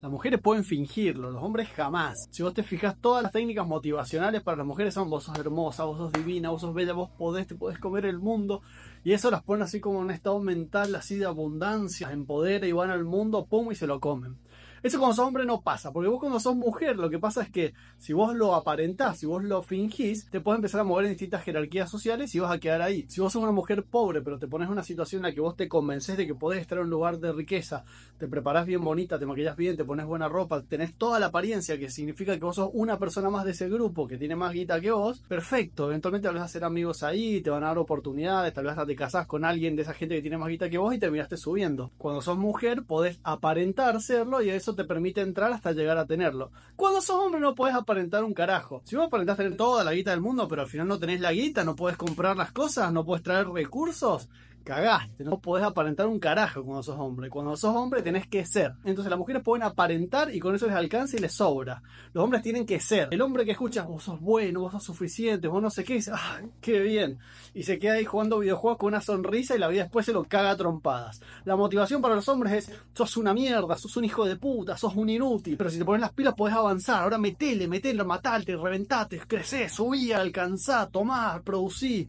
Las mujeres pueden fingirlo, los hombres jamás. Si vos te fijas, todas las técnicas motivacionales para las mujeres son vos sos hermosa, vos sos divina, vos sos bella, vos podés, te podés comer el mundo. Y eso las pone así como en un estado mental así de abundancia, empodera y van al mundo, pum, y se lo comen. Eso cuando sos hombre no pasa, porque vos cuando sos mujer lo que pasa es que si vos lo aparentás, si vos lo fingís, te puedes empezar a mover en distintas jerarquías sociales y vas a quedar ahí. Si vos sos una mujer pobre, pero te pones en una situación en la que vos te convences de que podés estar en un lugar de riqueza, te preparás bien bonita, te maquillás bien, te pones buena ropa, tenés toda la apariencia que significa que vos sos una persona más de ese grupo que tiene más guita que vos, perfecto, eventualmente vas a hacer amigos ahí, te van a dar oportunidades, tal vez hasta te casás con alguien de esa gente que tiene más guita que vos y te miraste subiendo. Cuando sos mujer podés aparentar serlo y eso te permite entrar hasta llegar a tenerlo. Cuando sos hombre no puedes aparentar un carajo. Si vos aparentás tener toda la guita del mundo, pero al final no tenés la guita, no puedes comprar las cosas, no puedes traer recursos, cagaste. No podés aparentar un carajo cuando sos hombre. Cuando sos hombre tenés que ser. Entonces las mujeres pueden aparentar y con eso les alcanza y les sobra. Los hombres tienen que ser. El hombre que escucha, vos sos bueno, vos sos suficiente, vos no sé qué, dice, ah, qué bien. Y se queda ahí jugando videojuegos con una sonrisa y la vida después se lo caga a trompadas. La motivación para los hombres es, sos una mierda, sos un hijo de puta, sos un inútil. Pero si te pones las pilas podés avanzar. Ahora metele, metele, matate, reventate, crecé, subí, alcanzá, tomá, producí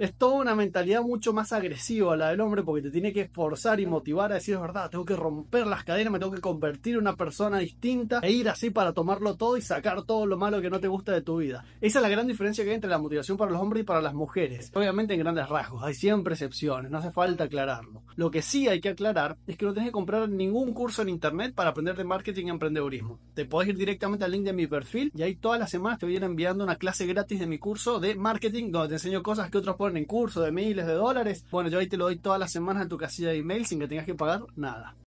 es toda una mentalidad mucho más agresiva la del hombre porque te tiene que esforzar y motivar a decir es verdad, tengo que romper las cadenas, me tengo que convertir en una persona distinta e ir así para tomarlo todo y sacar todo lo malo que no te gusta de tu vida. Esa es la gran diferencia que hay entre la motivación para los hombres y para las mujeres. Obviamente en grandes rasgos, hay siempre excepciones, no hace falta aclararlo. Lo que sí hay que aclarar es que no tienes que comprar ningún curso en internet para aprender de marketing y emprendedurismo. Te podés ir directamente al link de mi perfil y ahí todas las semanas te voy a ir enviando una clase gratis de mi curso de marketing donde te enseño cosas que otros pueden en curso de miles de dólares. Bueno, yo ahí te lo doy todas las semanas en tu casilla de email sin que tengas que pagar nada.